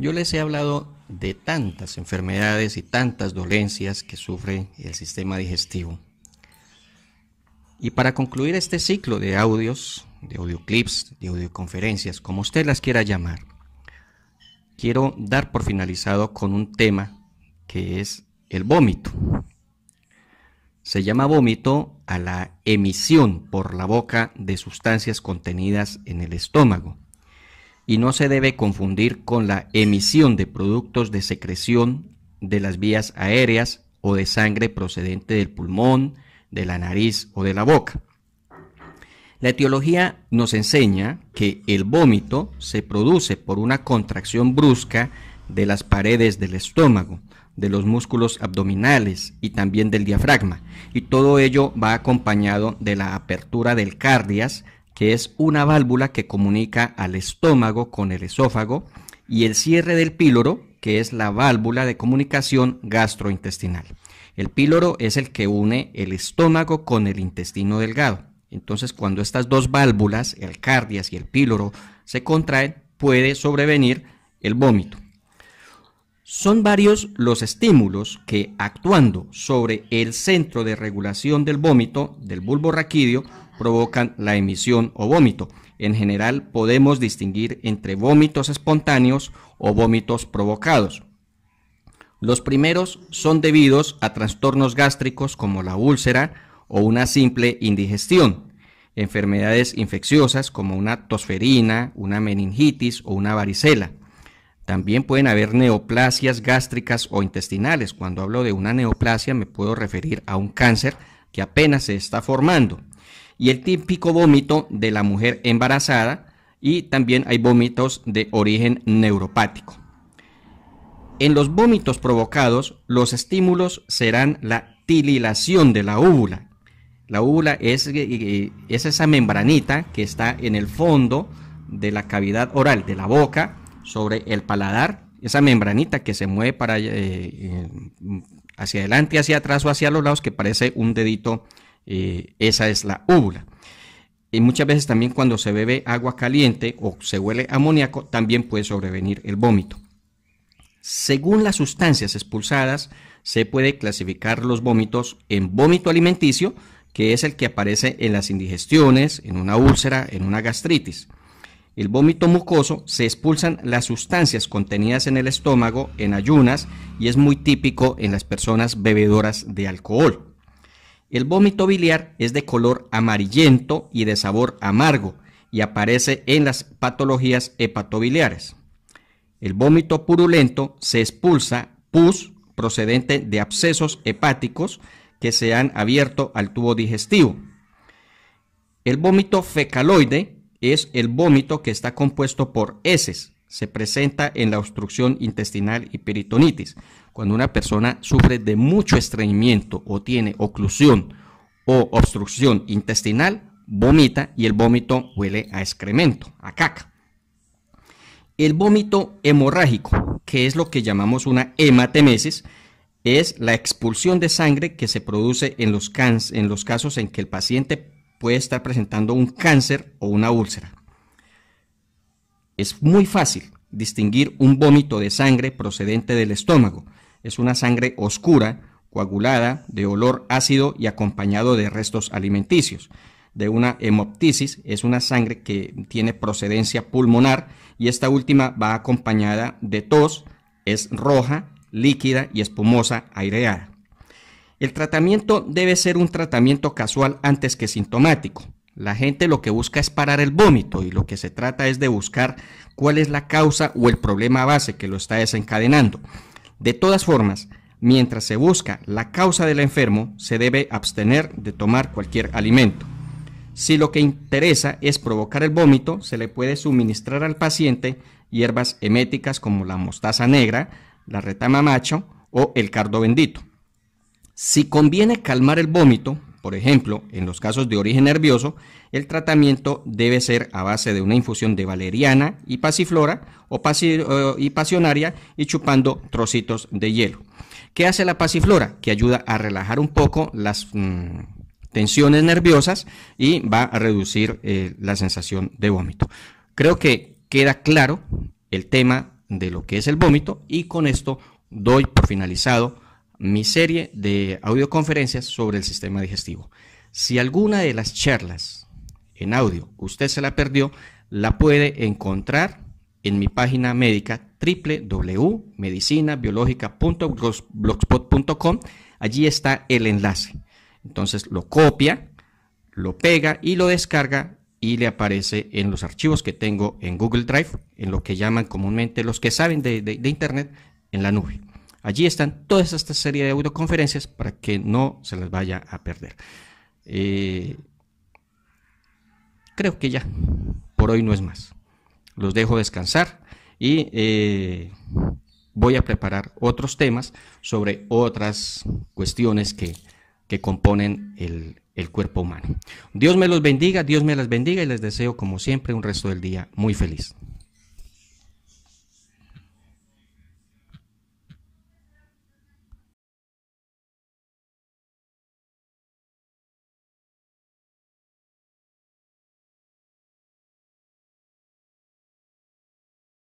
Yo les he hablado de tantas enfermedades y tantas dolencias que sufre el sistema digestivo. Y para concluir este ciclo de audios, de audioclips, de audioconferencias, como usted las quiera llamar, quiero dar por finalizado con un tema que es el vómito. Se llama vómito a la emisión por la boca de sustancias contenidas en el estómago y no se debe confundir con la emisión de productos de secreción de las vías aéreas o de sangre procedente del pulmón, de la nariz o de la boca. La etiología nos enseña que el vómito se produce por una contracción brusca de las paredes del estómago, de los músculos abdominales y también del diafragma, y todo ello va acompañado de la apertura del cardias que es una válvula que comunica al estómago con el esófago, y el cierre del píloro, que es la válvula de comunicación gastrointestinal. El píloro es el que une el estómago con el intestino delgado. Entonces, cuando estas dos válvulas, el cardias y el píloro, se contraen, puede sobrevenir el vómito. Son varios los estímulos que, actuando sobre el centro de regulación del vómito del bulbo raquídeo, provocan la emisión o vómito. En general podemos distinguir entre vómitos espontáneos o vómitos provocados. Los primeros son debidos a trastornos gástricos como la úlcera o una simple indigestión, enfermedades infecciosas como una tosferina, una meningitis o una varicela. También pueden haber neoplasias gástricas o intestinales. Cuando hablo de una neoplasia me puedo referir a un cáncer que apenas se está formando y el típico vómito de la mujer embarazada y también hay vómitos de origen neuropático. En los vómitos provocados, los estímulos serán la tililación de la úvula. La úvula es, eh, eh, es esa membranita que está en el fondo de la cavidad oral, de la boca, sobre el paladar, esa membranita que se mueve para, eh, hacia adelante, hacia atrás o hacia los lados, que parece un dedito eh, esa es la úvula. Y muchas veces también cuando se bebe agua caliente o se huele amoníaco, también puede sobrevenir el vómito. Según las sustancias expulsadas, se puede clasificar los vómitos en vómito alimenticio, que es el que aparece en las indigestiones, en una úlcera, en una gastritis. El vómito mucoso se expulsan las sustancias contenidas en el estómago en ayunas y es muy típico en las personas bebedoras de alcohol. El vómito biliar es de color amarillento y de sabor amargo y aparece en las patologías hepatobiliares. El vómito purulento se expulsa pus procedente de abscesos hepáticos que se han abierto al tubo digestivo. El vómito fecaloide es el vómito que está compuesto por heces, se presenta en la obstrucción intestinal y peritonitis. Cuando una persona sufre de mucho estreñimiento o tiene oclusión o obstrucción intestinal, vomita y el vómito huele a excremento, a caca. El vómito hemorrágico, que es lo que llamamos una hematemesis, es la expulsión de sangre que se produce en los, en los casos en que el paciente puede estar presentando un cáncer o una úlcera. Es muy fácil distinguir un vómito de sangre procedente del estómago. Es una sangre oscura, coagulada, de olor ácido y acompañado de restos alimenticios. De una hemoptisis es una sangre que tiene procedencia pulmonar y esta última va acompañada de tos, es roja, líquida y espumosa aireada. El tratamiento debe ser un tratamiento casual antes que sintomático. La gente lo que busca es parar el vómito y lo que se trata es de buscar cuál es la causa o el problema base que lo está desencadenando. De todas formas, mientras se busca la causa del enfermo, se debe abstener de tomar cualquier alimento. Si lo que interesa es provocar el vómito, se le puede suministrar al paciente hierbas eméticas como la mostaza negra, la retama macho o el cardo bendito. Si conviene calmar el vómito, por ejemplo, en los casos de origen nervioso, el tratamiento debe ser a base de una infusión de valeriana y pasiflora o eh, y pasionaria y chupando trocitos de hielo. ¿Qué hace la pasiflora? Que ayuda a relajar un poco las mm, tensiones nerviosas y va a reducir eh, la sensación de vómito. Creo que queda claro el tema de lo que es el vómito y con esto doy por finalizado mi serie de audioconferencias sobre el sistema digestivo. Si alguna de las charlas en audio usted se la perdió, la puede encontrar en mi página médica www.medicinabiologica.blogspot.com. Allí está el enlace. Entonces lo copia, lo pega y lo descarga y le aparece en los archivos que tengo en Google Drive, en lo que llaman comúnmente los que saben de, de Internet, en la nube. Allí están todas esta serie de audioconferencias para que no se las vaya a perder. Eh, creo que ya, por hoy no es más. Los dejo descansar y eh, voy a preparar otros temas sobre otras cuestiones que, componen el, el cuerpo humano. Dios me los bendiga, Dios me las bendiga y les deseo como siempre un resto del día muy feliz.